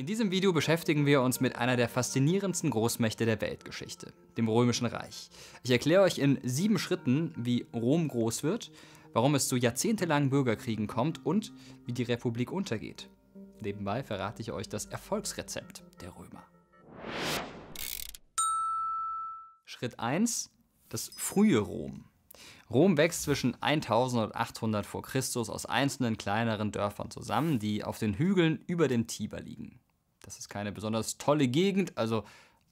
In diesem Video beschäftigen wir uns mit einer der faszinierendsten Großmächte der Weltgeschichte, dem Römischen Reich. Ich erkläre euch in sieben Schritten, wie Rom groß wird, warum es zu jahrzehntelangen Bürgerkriegen kommt und wie die Republik untergeht. Nebenbei verrate ich euch das Erfolgsrezept der Römer. Schritt 1. Das frühe Rom. Rom wächst zwischen 1000 und 800 vor Christus aus einzelnen kleineren Dörfern zusammen, die auf den Hügeln über dem Tiber liegen. Das ist keine besonders tolle Gegend, also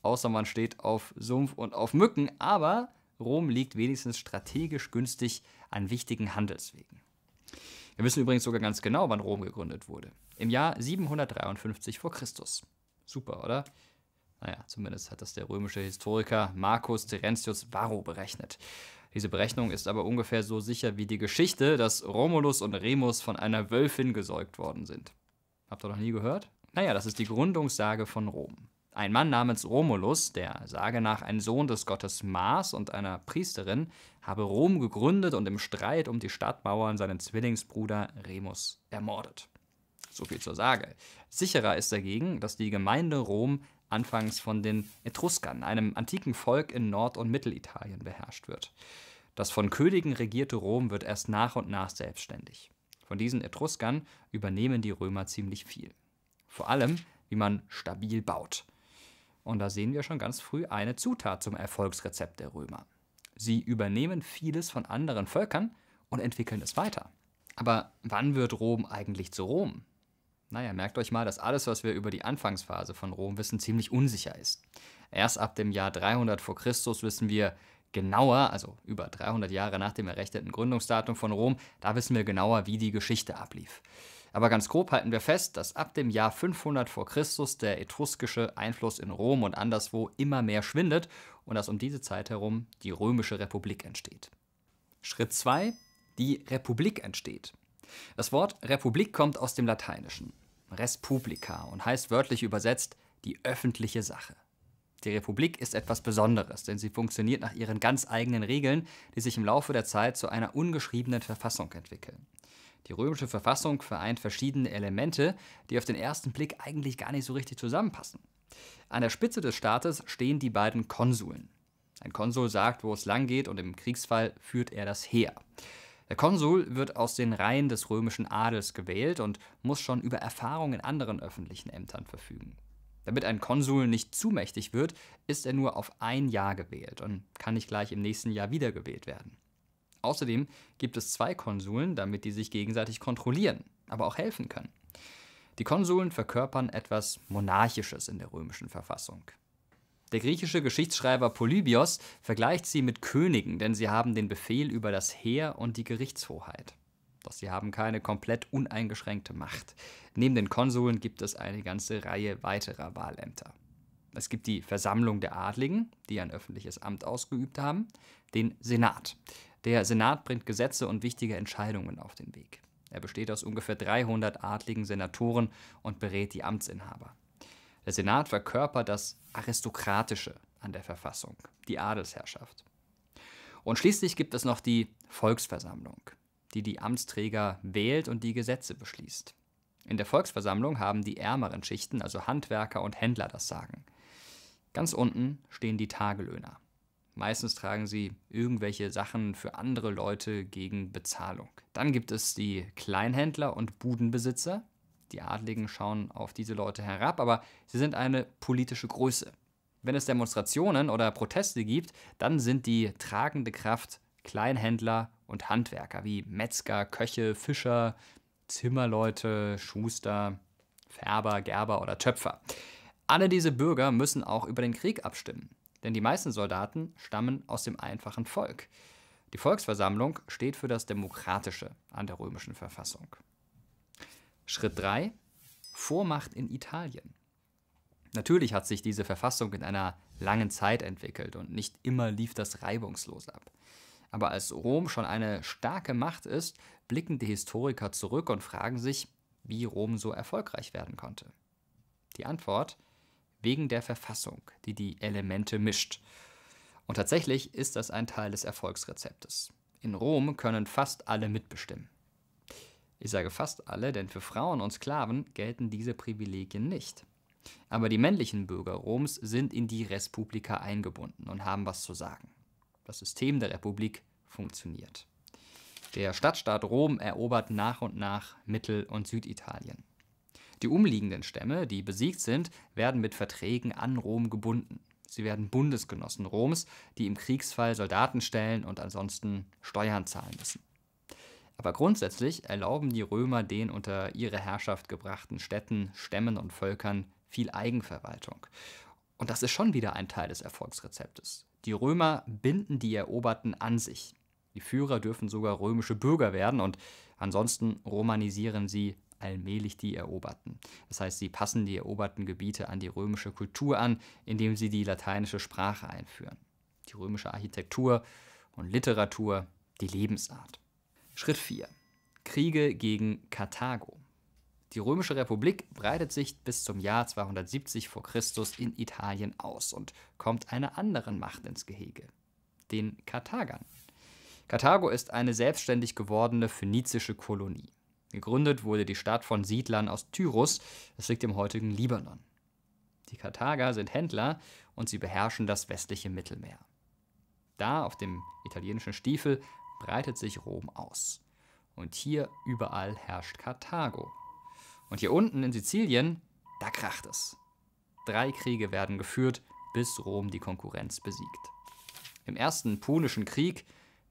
außer man steht auf Sumpf und auf Mücken, aber Rom liegt wenigstens strategisch günstig an wichtigen Handelswegen. Wir wissen übrigens sogar ganz genau, wann Rom gegründet wurde. Im Jahr 753 vor Christus. Super, oder? Naja, zumindest hat das der römische Historiker Marcus Terentius Varro berechnet. Diese Berechnung ist aber ungefähr so sicher wie die Geschichte, dass Romulus und Remus von einer Wölfin gesäugt worden sind. Habt ihr noch nie gehört? Naja, das ist die Gründungssage von Rom. Ein Mann namens Romulus, der Sage nach ein Sohn des Gottes Mars und einer Priesterin, habe Rom gegründet und im Streit um die Stadtmauern seinen Zwillingsbruder Remus ermordet. So viel zur Sage. Sicherer ist dagegen, dass die Gemeinde Rom anfangs von den Etruskern, einem antiken Volk in Nord- und Mittelitalien, beherrscht wird. Das von Königen regierte Rom wird erst nach und nach selbstständig. Von diesen Etruskern übernehmen die Römer ziemlich viel. Vor allem, wie man stabil baut. Und da sehen wir schon ganz früh eine Zutat zum Erfolgsrezept der Römer. Sie übernehmen vieles von anderen Völkern und entwickeln es weiter. Aber wann wird Rom eigentlich zu Rom? Naja, merkt euch mal, dass alles, was wir über die Anfangsphase von Rom wissen, ziemlich unsicher ist. Erst ab dem Jahr 300 vor Christus wissen wir genauer, also über 300 Jahre nach dem errechneten Gründungsdatum von Rom, da wissen wir genauer, wie die Geschichte ablief. Aber ganz grob halten wir fest, dass ab dem Jahr 500 vor Christus der etruskische Einfluss in Rom und anderswo immer mehr schwindet und dass um diese Zeit herum die römische Republik entsteht. Schritt 2. Die Republik entsteht. Das Wort Republik kommt aus dem Lateinischen res und heißt wörtlich übersetzt die öffentliche Sache. Die Republik ist etwas Besonderes, denn sie funktioniert nach ihren ganz eigenen Regeln, die sich im Laufe der Zeit zu einer ungeschriebenen Verfassung entwickeln. Die römische Verfassung vereint verschiedene Elemente, die auf den ersten Blick eigentlich gar nicht so richtig zusammenpassen. An der Spitze des Staates stehen die beiden Konsuln. Ein Konsul sagt, wo es lang geht und im Kriegsfall führt er das Heer. Der Konsul wird aus den Reihen des römischen Adels gewählt und muss schon über Erfahrung in anderen öffentlichen Ämtern verfügen. Damit ein Konsul nicht zu mächtig wird, ist er nur auf ein Jahr gewählt und kann nicht gleich im nächsten Jahr wiedergewählt werden. Außerdem gibt es zwei Konsuln, damit die sich gegenseitig kontrollieren, aber auch helfen können. Die Konsuln verkörpern etwas Monarchisches in der römischen Verfassung. Der griechische Geschichtsschreiber Polybios vergleicht sie mit Königen, denn sie haben den Befehl über das Heer und die Gerichtshoheit. Doch sie haben keine komplett uneingeschränkte Macht. Neben den Konsuln gibt es eine ganze Reihe weiterer Wahlämter. Es gibt die Versammlung der Adligen, die ein öffentliches Amt ausgeübt haben, den Senat. Der Senat bringt Gesetze und wichtige Entscheidungen auf den Weg. Er besteht aus ungefähr 300 adligen Senatoren und berät die Amtsinhaber. Der Senat verkörpert das Aristokratische an der Verfassung, die Adelsherrschaft. Und schließlich gibt es noch die Volksversammlung, die die Amtsträger wählt und die Gesetze beschließt. In der Volksversammlung haben die ärmeren Schichten, also Handwerker und Händler, das Sagen. Ganz unten stehen die Tagelöhner. Meistens tragen sie irgendwelche Sachen für andere Leute gegen Bezahlung. Dann gibt es die Kleinhändler und Budenbesitzer. Die Adligen schauen auf diese Leute herab, aber sie sind eine politische Größe. Wenn es Demonstrationen oder Proteste gibt, dann sind die tragende Kraft Kleinhändler und Handwerker wie Metzger, Köche, Fischer, Zimmerleute, Schuster, Färber, Gerber oder Töpfer. Alle diese Bürger müssen auch über den Krieg abstimmen denn die meisten Soldaten stammen aus dem einfachen Volk. Die Volksversammlung steht für das Demokratische an der römischen Verfassung. Schritt 3. Vormacht in Italien. Natürlich hat sich diese Verfassung in einer langen Zeit entwickelt und nicht immer lief das reibungslos ab. Aber als Rom schon eine starke Macht ist, blicken die Historiker zurück und fragen sich, wie Rom so erfolgreich werden konnte. Die Antwort ist, wegen der Verfassung, die die Elemente mischt. Und tatsächlich ist das ein Teil des Erfolgsrezeptes. In Rom können fast alle mitbestimmen. Ich sage fast alle, denn für Frauen und Sklaven gelten diese Privilegien nicht. Aber die männlichen Bürger Roms sind in die Respublika eingebunden und haben was zu sagen. Das System der Republik funktioniert. Der Stadtstaat Rom erobert nach und nach Mittel- und Süditalien. Die umliegenden Stämme, die besiegt sind, werden mit Verträgen an Rom gebunden. Sie werden Bundesgenossen Roms, die im Kriegsfall Soldaten stellen und ansonsten Steuern zahlen müssen. Aber grundsätzlich erlauben die Römer den unter ihre Herrschaft gebrachten Städten, Stämmen und Völkern viel Eigenverwaltung. Und das ist schon wieder ein Teil des Erfolgsrezeptes. Die Römer binden die Eroberten an sich. Die Führer dürfen sogar römische Bürger werden und ansonsten romanisieren sie allmählich die Eroberten. Das heißt, sie passen die eroberten Gebiete an die römische Kultur an, indem sie die lateinische Sprache einführen, die römische Architektur und Literatur, die Lebensart. Schritt 4. Kriege gegen Karthago. Die römische Republik breitet sich bis zum Jahr 270 vor Christus in Italien aus und kommt einer anderen Macht ins Gehege, den Karthagern. Karthago ist eine selbstständig gewordene phönizische Kolonie. Gegründet wurde die Stadt von Siedlern aus Tyrus, es liegt im heutigen Libanon. Die Karthager sind Händler und sie beherrschen das westliche Mittelmeer. Da auf dem italienischen Stiefel breitet sich Rom aus. Und hier überall herrscht Karthago. Und hier unten in Sizilien, da kracht es. Drei Kriege werden geführt, bis Rom die Konkurrenz besiegt. Im ersten Punischen Krieg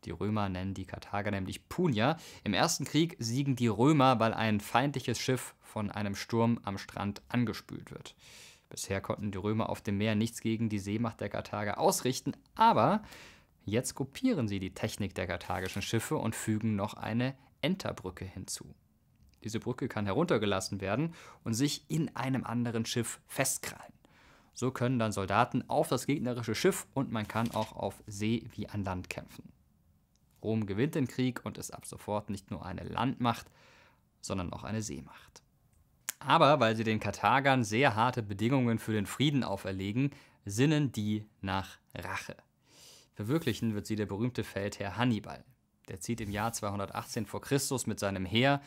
die Römer nennen die Karthager nämlich Punier. Im ersten Krieg siegen die Römer, weil ein feindliches Schiff von einem Sturm am Strand angespült wird. Bisher konnten die Römer auf dem Meer nichts gegen die Seemacht der Karthager ausrichten, aber jetzt kopieren sie die Technik der karthagischen Schiffe und fügen noch eine Enterbrücke hinzu. Diese Brücke kann heruntergelassen werden und sich in einem anderen Schiff festkrallen. So können dann Soldaten auf das gegnerische Schiff und man kann auch auf See wie an Land kämpfen. Rom gewinnt den Krieg und ist ab sofort nicht nur eine Landmacht, sondern auch eine Seemacht. Aber weil sie den Karthagern sehr harte Bedingungen für den Frieden auferlegen, sinnen die nach Rache. Verwirklichen wird sie der berühmte Feldherr Hannibal. Der zieht im Jahr 218 vor Christus mit seinem Heer,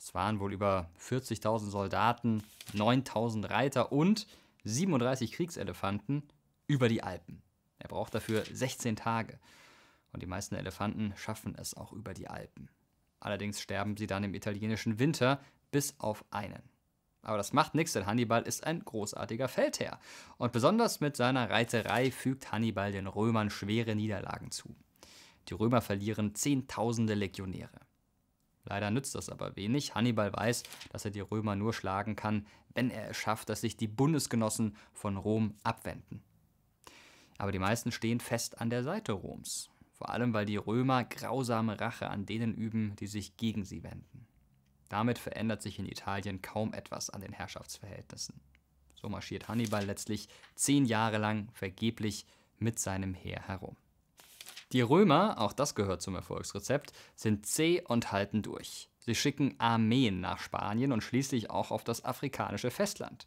es waren wohl über 40.000 Soldaten, 9.000 Reiter und 37 Kriegselefanten, über die Alpen. Er braucht dafür 16 Tage und die meisten Elefanten schaffen es auch über die Alpen. Allerdings sterben sie dann im italienischen Winter, bis auf einen. Aber das macht nichts, denn Hannibal ist ein großartiger Feldherr. Und besonders mit seiner Reiterei fügt Hannibal den Römern schwere Niederlagen zu. Die Römer verlieren Zehntausende Legionäre. Leider nützt das aber wenig. Hannibal weiß, dass er die Römer nur schlagen kann, wenn er es schafft, dass sich die Bundesgenossen von Rom abwenden. Aber die meisten stehen fest an der Seite Roms vor allem weil die Römer grausame Rache an denen üben, die sich gegen sie wenden. Damit verändert sich in Italien kaum etwas an den Herrschaftsverhältnissen. So marschiert Hannibal letztlich zehn Jahre lang vergeblich mit seinem Heer herum. Die Römer, auch das gehört zum Erfolgsrezept, sind zäh und halten durch. Sie schicken Armeen nach Spanien und schließlich auch auf das afrikanische Festland.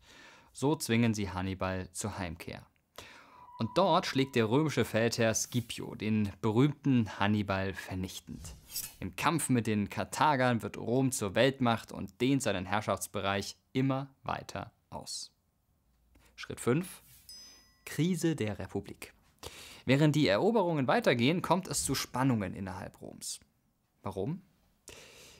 So zwingen sie Hannibal zur Heimkehr. Und dort schlägt der römische Feldherr Scipio den berühmten Hannibal vernichtend. Im Kampf mit den Karthagern wird Rom zur Weltmacht und dehnt seinen Herrschaftsbereich immer weiter aus. Schritt 5. Krise der Republik. Während die Eroberungen weitergehen, kommt es zu Spannungen innerhalb Roms. Warum?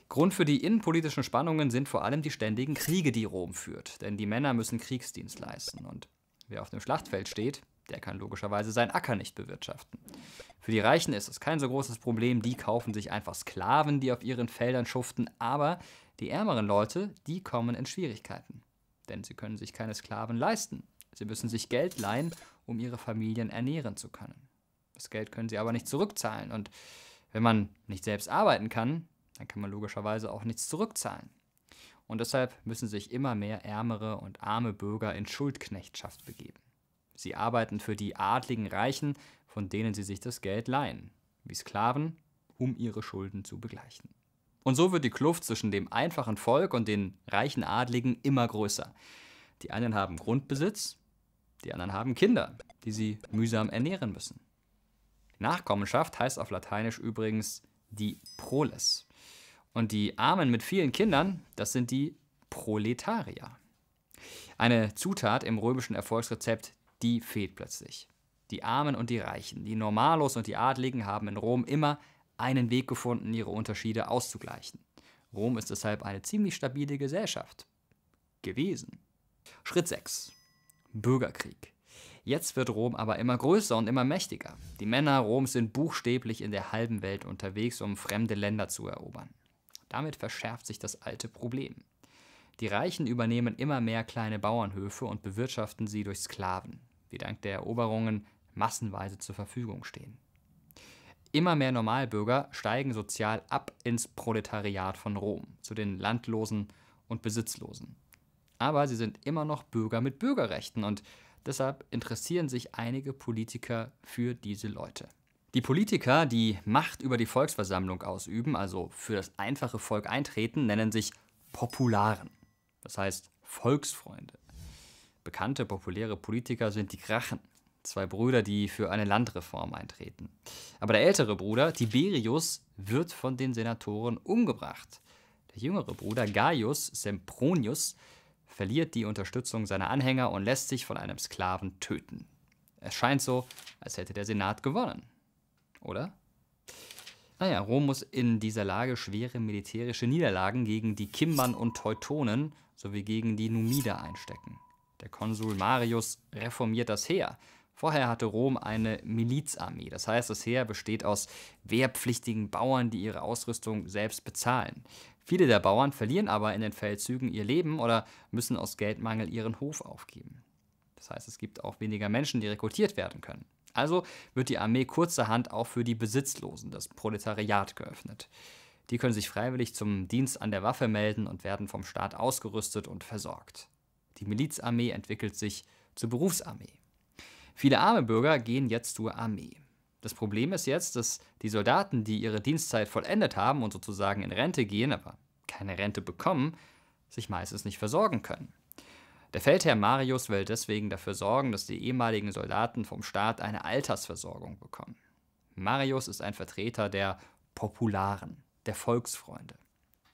Grund für die innenpolitischen Spannungen sind vor allem die ständigen Kriege, die Rom führt, denn die Männer müssen Kriegsdienst leisten und wer auf dem Schlachtfeld steht, der kann logischerweise seinen Acker nicht bewirtschaften. Für die Reichen ist es kein so großes Problem, die kaufen sich einfach Sklaven, die auf ihren Feldern schuften, aber die ärmeren Leute, die kommen in Schwierigkeiten. Denn sie können sich keine Sklaven leisten. Sie müssen sich Geld leihen, um ihre Familien ernähren zu können. Das Geld können sie aber nicht zurückzahlen und wenn man nicht selbst arbeiten kann, dann kann man logischerweise auch nichts zurückzahlen. Und deshalb müssen sich immer mehr ärmere und arme Bürger in Schuldknechtschaft begeben. Sie arbeiten für die adligen Reichen, von denen sie sich das Geld leihen, wie Sklaven, um ihre Schulden zu begleichen. Und so wird die Kluft zwischen dem einfachen Volk und den reichen Adligen immer größer. Die einen haben Grundbesitz, die anderen haben Kinder, die sie mühsam ernähren müssen. Nachkommenschaft heißt auf Lateinisch übrigens die Proles. Und die Armen mit vielen Kindern, das sind die Proletarier. Eine Zutat im römischen Erfolgsrezept die fehlt plötzlich. Die Armen und die Reichen, die Normalos und die Adligen haben in Rom immer einen Weg gefunden, ihre Unterschiede auszugleichen. Rom ist deshalb eine ziemlich stabile Gesellschaft. Gewesen. Schritt 6. Bürgerkrieg. Jetzt wird Rom aber immer größer und immer mächtiger. Die Männer Roms sind buchstäblich in der halben Welt unterwegs, um fremde Länder zu erobern. Damit verschärft sich das alte Problem. Die Reichen übernehmen immer mehr kleine Bauernhöfe und bewirtschaften sie durch Sklaven die dank der Eroberungen massenweise zur Verfügung stehen. Immer mehr Normalbürger steigen sozial ab ins Proletariat von Rom, zu den Landlosen und Besitzlosen. Aber sie sind immer noch Bürger mit Bürgerrechten und deshalb interessieren sich einige Politiker für diese Leute. Die Politiker, die Macht über die Volksversammlung ausüben, also für das einfache Volk eintreten, nennen sich Popularen, das heißt Volksfreunde bekannte, populäre Politiker sind die Gracchen. Zwei Brüder, die für eine Landreform eintreten. Aber der ältere Bruder, Tiberius, wird von den Senatoren umgebracht. Der jüngere Bruder, Gaius Sempronius, verliert die Unterstützung seiner Anhänger und lässt sich von einem Sklaven töten. Es scheint so, als hätte der Senat gewonnen. Oder? Naja, Rom muss in dieser Lage schwere militärische Niederlagen gegen die Kimbern und Teutonen sowie gegen die Numider einstecken. Der Konsul Marius reformiert das Heer. Vorher hatte Rom eine Milizarmee, das heißt, das Heer besteht aus wehrpflichtigen Bauern, die ihre Ausrüstung selbst bezahlen. Viele der Bauern verlieren aber in den Feldzügen ihr Leben oder müssen aus Geldmangel ihren Hof aufgeben. Das heißt, es gibt auch weniger Menschen, die rekrutiert werden können. Also wird die Armee kurzerhand auch für die Besitzlosen, das Proletariat, geöffnet. Die können sich freiwillig zum Dienst an der Waffe melden und werden vom Staat ausgerüstet und versorgt. Die Milizarmee entwickelt sich zur Berufsarmee. Viele arme Bürger gehen jetzt zur Armee. Das Problem ist jetzt, dass die Soldaten, die ihre Dienstzeit vollendet haben und sozusagen in Rente gehen, aber keine Rente bekommen, sich meistens nicht versorgen können. Der Feldherr Marius will deswegen dafür sorgen, dass die ehemaligen Soldaten vom Staat eine Altersversorgung bekommen. Marius ist ein Vertreter der Popularen, der Volksfreunde.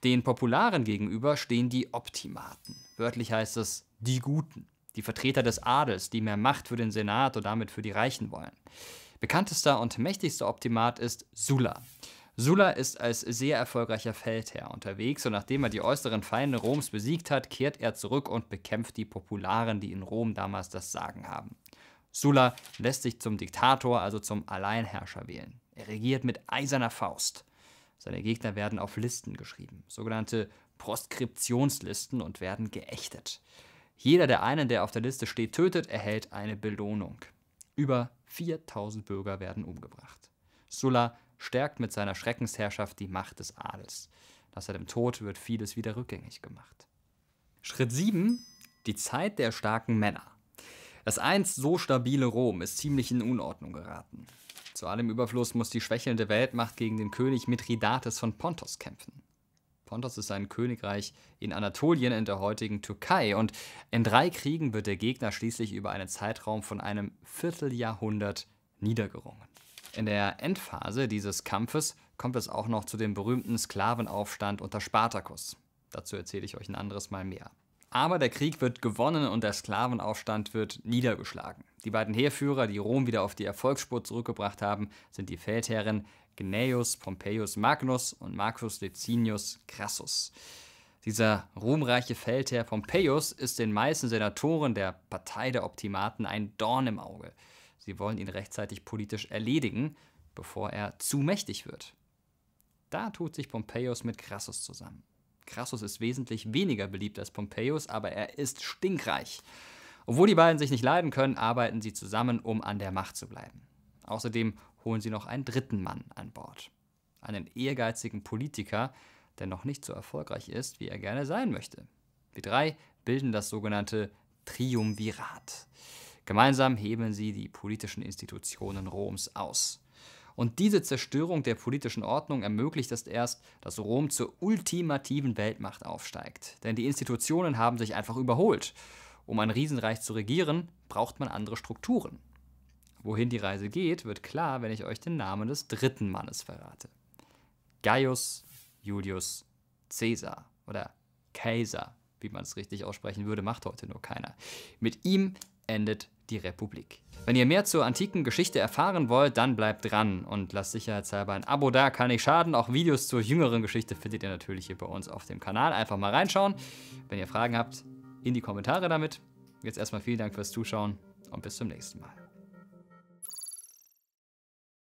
Den Popularen gegenüber stehen die Optimaten. Wörtlich heißt es die Guten, die Vertreter des Adels, die mehr Macht für den Senat und damit für die Reichen wollen. Bekanntester und mächtigster Optimat ist Sulla. Sulla ist als sehr erfolgreicher Feldherr unterwegs und nachdem er die äußeren Feinde Roms besiegt hat, kehrt er zurück und bekämpft die Popularen, die in Rom damals das Sagen haben. Sulla lässt sich zum Diktator, also zum Alleinherrscher wählen. Er regiert mit eiserner Faust. Seine Gegner werden auf Listen geschrieben, sogenannte Proskriptionslisten und werden geächtet. Jeder der einen, der auf der Liste steht, tötet, erhält eine Belohnung. Über 4000 Bürger werden umgebracht. Sulla stärkt mit seiner Schreckensherrschaft die Macht des Adels. Nach seinem Tod wird vieles wieder rückgängig gemacht. Schritt 7. Die Zeit der starken Männer. Das einst so stabile Rom ist ziemlich in Unordnung geraten. Zu allem Überfluss muss die schwächelnde Weltmacht gegen den König Mithridates von Pontos kämpfen. Pontos ist ein Königreich in Anatolien in der heutigen Türkei und in drei Kriegen wird der Gegner schließlich über einen Zeitraum von einem Vierteljahrhundert niedergerungen. In der Endphase dieses Kampfes kommt es auch noch zu dem berühmten Sklavenaufstand unter Spartacus. Dazu erzähle ich euch ein anderes Mal mehr. Aber der Krieg wird gewonnen und der Sklavenaufstand wird niedergeschlagen. Die beiden Heerführer, die Rom wieder auf die Erfolgsspur zurückgebracht haben, sind die Feldherren Gnaeus Pompeius Magnus und Marcus Licinius Crassus. Dieser ruhmreiche Feldherr Pompeius ist den meisten Senatoren der Partei der Optimaten ein Dorn im Auge. Sie wollen ihn rechtzeitig politisch erledigen, bevor er zu mächtig wird. Da tut sich Pompeius mit Crassus zusammen. Crassus ist wesentlich weniger beliebt als Pompeius, aber er ist stinkreich. Obwohl die beiden sich nicht leiden können, arbeiten sie zusammen, um an der Macht zu bleiben. Außerdem holen sie noch einen dritten Mann an Bord. Einen ehrgeizigen Politiker, der noch nicht so erfolgreich ist, wie er gerne sein möchte. Die drei bilden das sogenannte Triumvirat. Gemeinsam heben sie die politischen Institutionen Roms aus. Und diese Zerstörung der politischen Ordnung ermöglicht es erst, dass Rom zur ultimativen Weltmacht aufsteigt. Denn die Institutionen haben sich einfach überholt. Um ein Riesenreich zu regieren, braucht man andere Strukturen. Wohin die Reise geht, wird klar, wenn ich euch den Namen des dritten Mannes verrate. Gaius Julius Caesar oder Kaiser, wie man es richtig aussprechen würde, macht heute nur keiner. Mit ihm endet die Republik. Wenn ihr mehr zur antiken Geschichte erfahren wollt, dann bleibt dran und lasst sicherheitshalber ein Abo da, kann nicht schaden. Auch Videos zur jüngeren Geschichte findet ihr natürlich hier bei uns auf dem Kanal. Einfach mal reinschauen. Wenn ihr Fragen habt, in die Kommentare damit. Jetzt erstmal vielen Dank fürs Zuschauen und bis zum nächsten Mal.